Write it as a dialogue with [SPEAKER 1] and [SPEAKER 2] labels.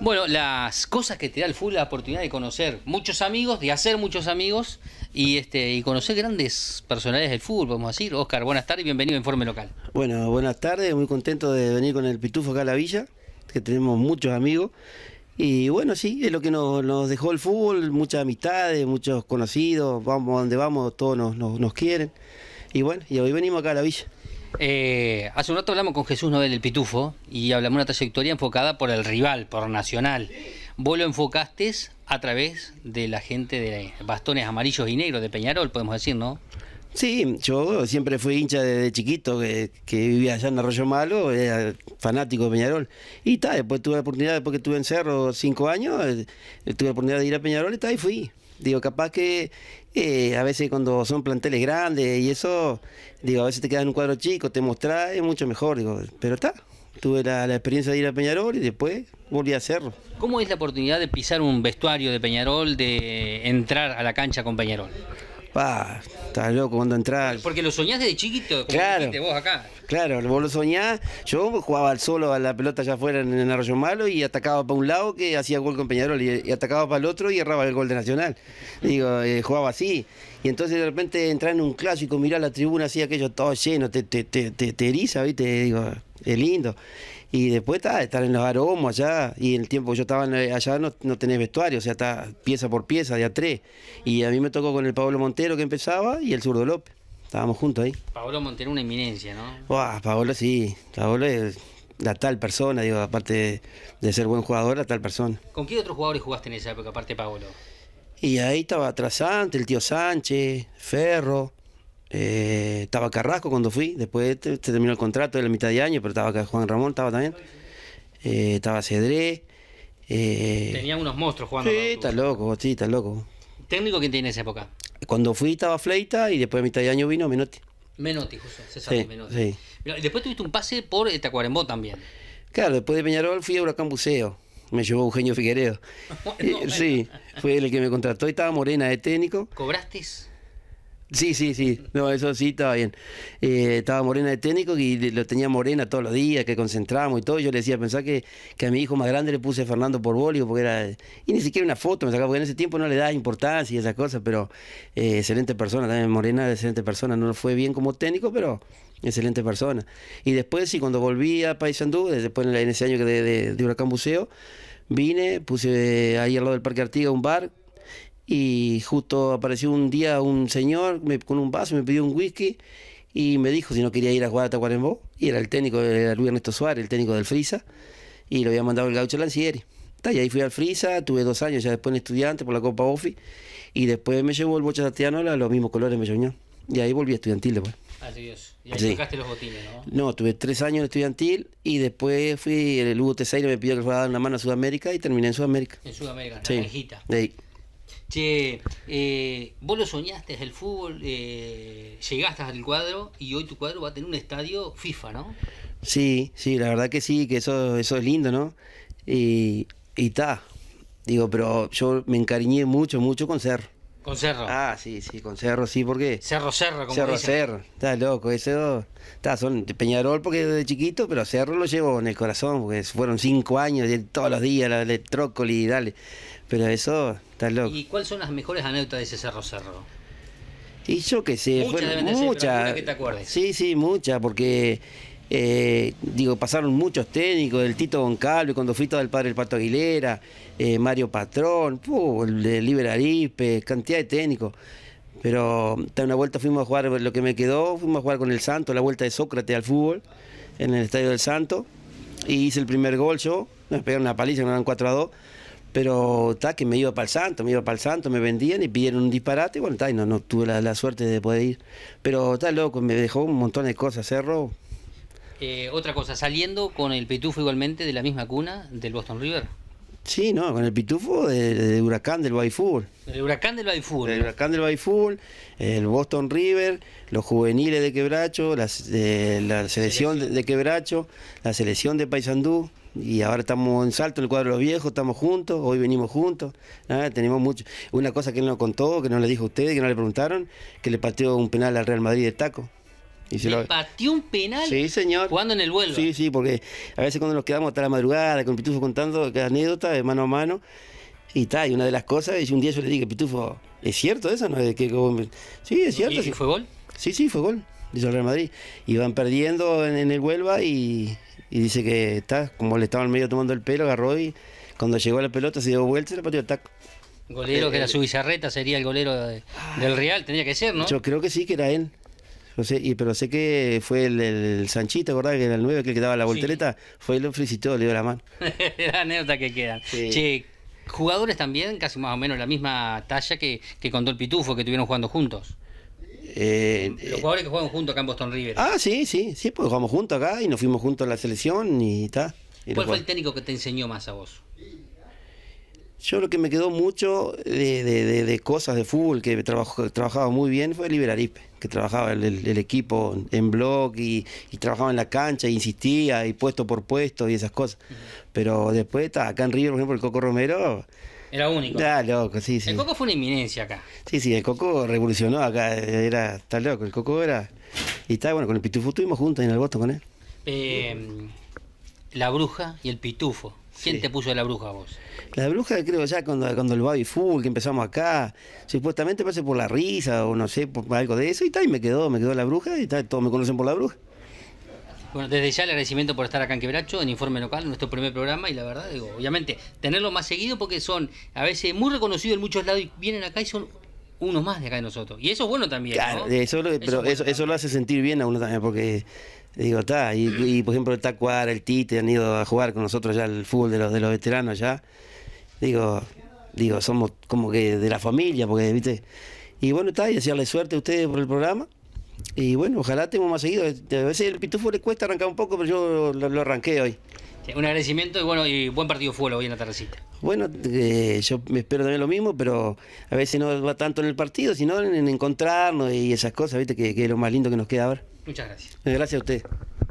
[SPEAKER 1] Bueno, las cosas que te da el fútbol, la oportunidad de conocer muchos amigos, de hacer muchos amigos y este y conocer grandes personalidades del fútbol, vamos a decir. Oscar, buenas tardes y bienvenido a Informe Local.
[SPEAKER 2] Bueno, buenas tardes, muy contento de venir con el Pitufo acá a la villa, que tenemos muchos amigos. Y bueno, sí, es lo que nos, nos dejó el fútbol, muchas amistades, muchos conocidos, vamos donde vamos, todos nos, nos, nos quieren. Y bueno, y hoy venimos acá a la villa.
[SPEAKER 1] Eh, hace un rato hablamos con Jesús Nobel del Pitufo y hablamos de una trayectoria enfocada por el rival, por Nacional. Vos lo enfocaste a través de la gente de bastones amarillos y negros de Peñarol, podemos decir, ¿no?
[SPEAKER 2] Sí, yo siempre fui hincha desde chiquito, que, vivía allá en Arroyo Malo, era fanático de Peñarol. Y está, después tuve la oportunidad, después que estuve en Cerro cinco años, eh, tuve la oportunidad de ir a Peñarol y está, y fui. Digo, capaz que a veces cuando son planteles grandes y eso, digo, a veces te quedas en un cuadro chico, te mostras, es mucho mejor, digo, pero está. Tuve la, experiencia de ir a Peñarol y después volví a hacerlo.
[SPEAKER 1] ¿Cómo es la oportunidad de pisar un vestuario de Peñarol, de entrar a la cancha con Peñarol?
[SPEAKER 2] Pa, estás loco cuando entras.
[SPEAKER 1] Porque lo soñás desde chiquito, como claro, vos acá.
[SPEAKER 2] Claro, vos lo soñás. Yo jugaba al solo a la pelota allá afuera en, el Arroyo Malo y atacaba para un lado que hacía gol con Peñarol y, atacaba para el otro y erraba el gol de Nacional. Digo, eh, jugaba así. Y entonces de repente entrar en un clásico, mirar la tribuna así, aquello todo lleno, te, te, te, te eriza, ¿viste? Digo, es lindo. Y después está estar en los aromos allá, y el tiempo que yo estaba eh, allá no, tenés vestuario, o sea, está pieza por pieza, de a tres. Y a mí me tocó con el Pablo Montero que empezaba y el Zurdo López. Estábamos juntos ahí.
[SPEAKER 1] Pablo Montero, una eminencia, ¿no?
[SPEAKER 2] Uah, Pablo sí, Pablo es la tal persona, digo, aparte de ser buen jugador, la tal persona.
[SPEAKER 1] ¿Con qué otros jugadores jugaste en esa época, aparte de Pablo?
[SPEAKER 2] Y ahí estaba Trasante, el tío Sánchez, Ferro, eh, estaba Carrasco cuando fui, después se terminó el contrato de la mitad de año, pero estaba Juan Ramón, estaba también. Eh, estaba Cedré. Eh, Tenía
[SPEAKER 1] unos monstruos jugando. Sí, está
[SPEAKER 2] loco, sí, está loco.
[SPEAKER 1] ¿Técnico quién tiene esa época?
[SPEAKER 2] Cuando fui estaba Fleita y después de mitad de año vino Menotti.
[SPEAKER 1] Menotti, justo, César sí, Menotti. Sí. después tuviste un pase por eh, Tacuarembó también.
[SPEAKER 2] Claro, después de Peñarol fui a Huracán Buceo. Me llevó Eugenio Figueredo. sí, fue el que me contrató y estaba Morena de técnico. ¿Cobraste? Sí, sí, sí. No, eso sí estaba bien. Eh, estaba Morena de técnico y lo tenía Morena todos los días, que concentramos y todo. Yo le decía, pensá que, que, a mi hijo más grande le puse Fernando por porque era. Y ni siquiera una foto me sacaba, porque en ese tiempo no le daba importancia y esas cosas, pero eh, excelente persona también. Morena, excelente persona. No fue bien como técnico, pero excelente persona. Y después, sí, cuando volví a Andú, después en ese año que de, de Huracán Buceo, vine, puse eh, ahí al lado del Parque Artiga un bar y justo apareció un día un señor con un vaso, me pidió un whisky y me dijo si no quería ir a jugar a Tacuarembó. Y era el técnico, era Luis Ernesto Suárez, el técnico del Frisa, y lo había mandado el gaucho Lancieri. Y ahí fui al Frisa, tuve dos años ya después en estudiante por la Copa Office. y después me llevó el Bocha a los mismos colores me llevó. Y ahí volví a estudiantil después.
[SPEAKER 1] Así es. Y ahí los botines,
[SPEAKER 2] ¿no? No, tuve tres años en estudiantil y después fui, el Hugo Teseiro me pidió que fuera a dar una mano a Sudamérica y terminé en Sudamérica. En Sudamérica, en la sí.
[SPEAKER 1] Che, eh, vos lo soñaste, el fútbol, eh, llegaste al cuadro y hoy tu cuadro va a tener un estadio FIFA, ¿no?
[SPEAKER 2] Sí, sí, la verdad que sí, que eso, eso es lindo, ¿no? Y está, digo, pero yo me encariñé mucho, mucho con ser. Con Cerro. Ah, sí, sí, con Cerro, sí, porque. Cerro, Cerro, como Cerro, Cerro. Está loco, eso. Está, son de Peñarol porque desde chiquito, pero Cerro lo llevo en el corazón, porque fueron cinco años, todos los días, la de trócoli, dale. Pero eso, está loco.
[SPEAKER 1] ¿Y cuáles son las mejores anécdotas de ese Cerro, Cerro?
[SPEAKER 2] Y yo qué sé, muchas. muchas que te acuerdes. Sí, sí, muchas, porque eh, digo, pasaron muchos técnicos, el Tito y cuando fui todo el padre del Pato Aguilera, eh, Mario Patrón, el de Liber cantidad de técnicos. Pero una vuelta fuimos a jugar, lo que me quedó, fuimos a jugar con el Santo, la vuelta de Sócrates al fútbol, en el Estadio del Santo, y hice el primer gol yo, me pegaron una paliza, Me daban 4 a 2, pero está, que me iba para el Santo, me iba para el Santo, me vendían y pidieron un disparate, y bueno, y no, tuve la, suerte de poder ir. Pero está loco, me dejó un montón de cosas, cerro.
[SPEAKER 1] Eh, otra cosa, saliendo con el Pitufo igualmente de la misma cuna del Boston River.
[SPEAKER 2] Sí, no, con el pitufo del de huracán del Baifur.
[SPEAKER 1] El huracán del Baifur,
[SPEAKER 2] El huracán del el Boston River, los juveniles de Quebracho, eh, la selección de, Quebracho, la selección de Paysandú. Y ahora estamos en salto en el cuadro de los viejos, estamos juntos, hoy venimos juntos. ¿eh? tenemos mucho. Una cosa que él no contó, que no le dijo a ustedes, que no le preguntaron, que le pateó un penal al Real Madrid de taco. Y le
[SPEAKER 1] un penal. Sí,
[SPEAKER 2] Jugando en el vuelo. Sí, sí, porque a veces cuando nos quedamos hasta la madrugada con Pitufo contando anécdotas de mano a mano. Y tal, y una de las cosas, y un día yo le dije, Pitufo, ¿es cierto eso? ¿No? Es Sí, es cierto. fue gol? Sí, sí, fue gol. Dice el Real Madrid. Iban perdiendo en, el Huelva y, dice que está, como le estaban medio tomando el pelo, agarró y cuando llegó la pelota se dio vuelta y le pateó el taco.
[SPEAKER 1] Golero eh, que era eh, su bizarreta, sería el golero del ah. Real, tenía que ser, ¿no? Yo
[SPEAKER 2] creo que sí, que era él. No sé, y, pero sé que fue el, Sanchito, ¿verdad? Que era el 9 que, quedaba la voltereta. Fue el lo felicitó, le dio la mano.
[SPEAKER 1] la anécdota que queda. Sí. Che, jugadores también, casi más o menos la misma talla que, que contó el Pitufo, que estuvieron jugando juntos.
[SPEAKER 2] Eh, los
[SPEAKER 1] eh. jugadores que juegan juntos acá en Boston River. Ah,
[SPEAKER 2] sí, sí, sí, pues jugamos juntos acá y nos fuimos juntos a la selección y está. ¿Cuál fue el
[SPEAKER 1] técnico que te enseñó más a vos?
[SPEAKER 2] Yo lo que me quedó mucho de, cosas de fútbol que trabajaba muy bien fue el que trabajaba el, equipo en blog y, trabajaba en la cancha, e insistía, y puesto por puesto y esas cosas. Pero después, está acá en River, por ejemplo, el Coco Romero. Era único. El
[SPEAKER 1] Coco fue una inminencia acá.
[SPEAKER 2] Sí, sí, el Coco revolucionó acá, era, está loco, el Coco era. Y está bueno, con el Pitufo tuvimos juntos en el voto con él.
[SPEAKER 1] Eh, la bruja y el Pitufo. ¿Quién te puso la bruja vos?
[SPEAKER 2] La bruja creo ya cuando, cuando el baby full que empezamos acá, supuestamente pasé por la risa o no sé, por algo de eso y tal, y me quedó, me quedó la bruja y todos me conocen por la bruja.
[SPEAKER 1] Bueno, desde ya el agradecimiento por estar acá en Quebracho, en Informe Local, en nuestro primer programa, y la verdad, digo, obviamente, tenerlo más seguido porque son a veces muy reconocidos en muchos lados y vienen acá y son unos más de acá de nosotros. Y eso es bueno también. Claro,
[SPEAKER 2] eso, lo, pero eso, eso, hace sentir bien a uno también, porque digo, está. Y, por ejemplo, el Tacuar, el Tite han ido a jugar con nosotros ya el fútbol de los, de los veteranos ya. Digo, digo, somos como que de la familia, porque, viste. Y bueno, está, y desearle suerte a ustedes por el programa. Y bueno, ojalá tengamos más seguido. A veces el pitufo le cuesta arrancar un poco, pero yo lo arranqué hoy.
[SPEAKER 1] Un agradecimiento y bueno, y buen partido fue hoy en la tardecita.
[SPEAKER 2] Bueno, eh, yo me espero también lo mismo, pero a veces no va tanto en el partido, sino en, encontrarnos y esas cosas, viste, que, es lo más lindo que nos queda ahora. Muchas gracias. Gracias a usted.